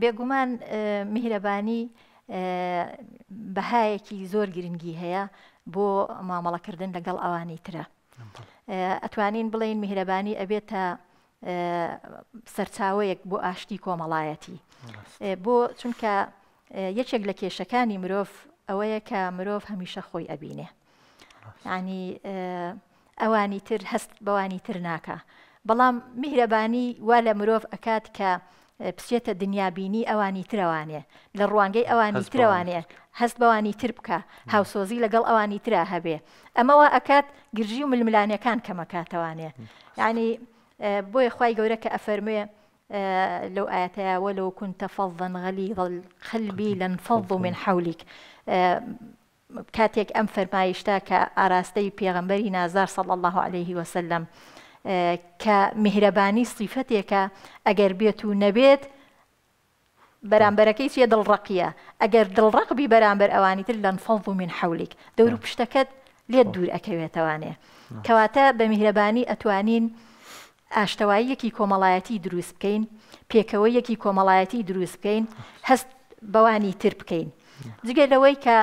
بێگومان میهرەبانی بەهایەکی زۆر گرنگی هەیە بۆ مامەڵەکردن لەگەڵ ئەوانی ترە ئەتوانین بڵین میهرەبانی ئەبێتە سەرچاوەیەک بۆ ئاشتی کۆمەڵایەتی بۆ چونکە یەکێک لە کێشەکانی مرۆڤ ئەوەیە کە مرۆڤ هەمیشە خۆی ئەبینێ ینی ئەوانی تر هەست بەوانی تر ناکە بەڵام میهرەبانی وا لە مرۆڤ ئەکات کە بچێتە دنیابینی ئەوانی ترەوانێ لە ڕوانگەی ئەوانی ترەوانێ هەست بەوانی تر بکە هاوسۆزی لەگەڵ ئەوانی ترا هەبێ ئەمەوە ئەکات گرژی و ململانەکان کەمەکاتەوانێ ینی يعني، آه، بۆیە خی گەورە کە ئەفەرمێ آه، لو آتا ولو كنت فظا غليظ القلب لانفضوا من حولك آه، كاتيك ئەم فەرمایشتا کە ئاراستەی پێغەمبەری نازار صلى الله عليه وسلم کە میهرەبانی سیفەتێکە ئەگەر بێت و نەبێت بەرامبەرەکەی چێ دڵڕقیە ئەگەر دڵڕقبی بەرامبەر ئەوانی تر لەن فەڵ و من حولێک دەور و پشتەکەت لێت دوور ئەکەوێتەوانێ کەواتە بە میهرەبانی ئەتوانین ئاشتەواییەکی کۆمەڵایەتی دروست بکەین پێکەوەی یەکی کۆمەڵایەتی دروست بکەین هەست بەوانی تر بکەین جگە لەوەی کە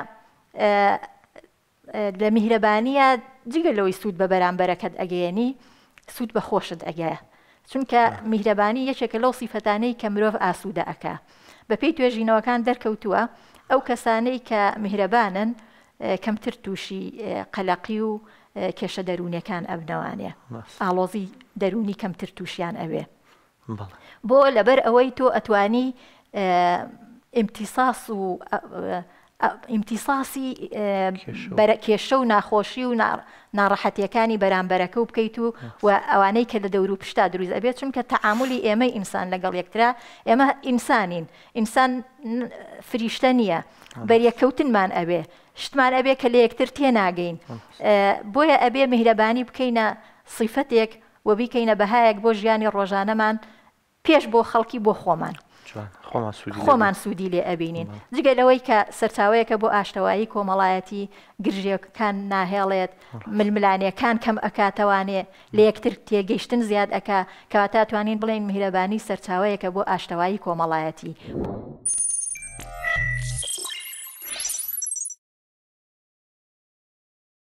لە میهرەبانیە جگە لەوەی سوود بە بەرامبەرەکەت ئەگەیەنی سوود بە خۆشت ئەگەیە چونکە میهرەبانی یەکێکە لەو سیفەتانەی کە مرۆڤ ئاسوودە ئەکا بە پێی توێژینەوەکان دەرکەوتووە ئەو کەسانەی کە میهرەبانن کەمتر تووشی قەلەقی و کێشە دەرونیەکان ئەبنەوانێ ئالۆزی دەرونی کەمتر تووشیان ئەوێ بۆ لەبەر ئەوەی تۆ ئەتوانی ئیمتیساس و ئیمتیساسی کێشە و ناخۆشی و ناڕەحەتیەکانی بەرامبەرەکە و بکەیت و و ئەوانەی کە لە دەور و پشتا دروست ئەبێت چونکە تەعاملی ئێمە ئینسان لەگەڵ یەکترا ئێمە ئینسانین ئینسان فریشتە نییە بەریەکەوتنمان ئەبێ شتمان ئەبێ کە لە یەکتر تێناگەین بۆیە ئەبێ میهرەبانی بکەینە سیفەتێک و بیکەینە بەهایەک بۆ ژیانی ڕۆژانەمان پێش بۆ خەڵکی بۆ خۆمان. خۆمان سوودی لێ ئەبینین جگە لەوەی کە سەرچاوەیەکە بۆ ئاشتەوایی کۆمەڵایەتی گرژیەکان ناهێڵێت ململانیەکان کەم ئەکاتەوانێ لە یەکتر تێگەیشتن زیاد ئەکا کەوا تاتوانین بڵین میهرەبانی سەرچاوەیەکە بۆ ئاشتەوایی کۆمەڵایەتی.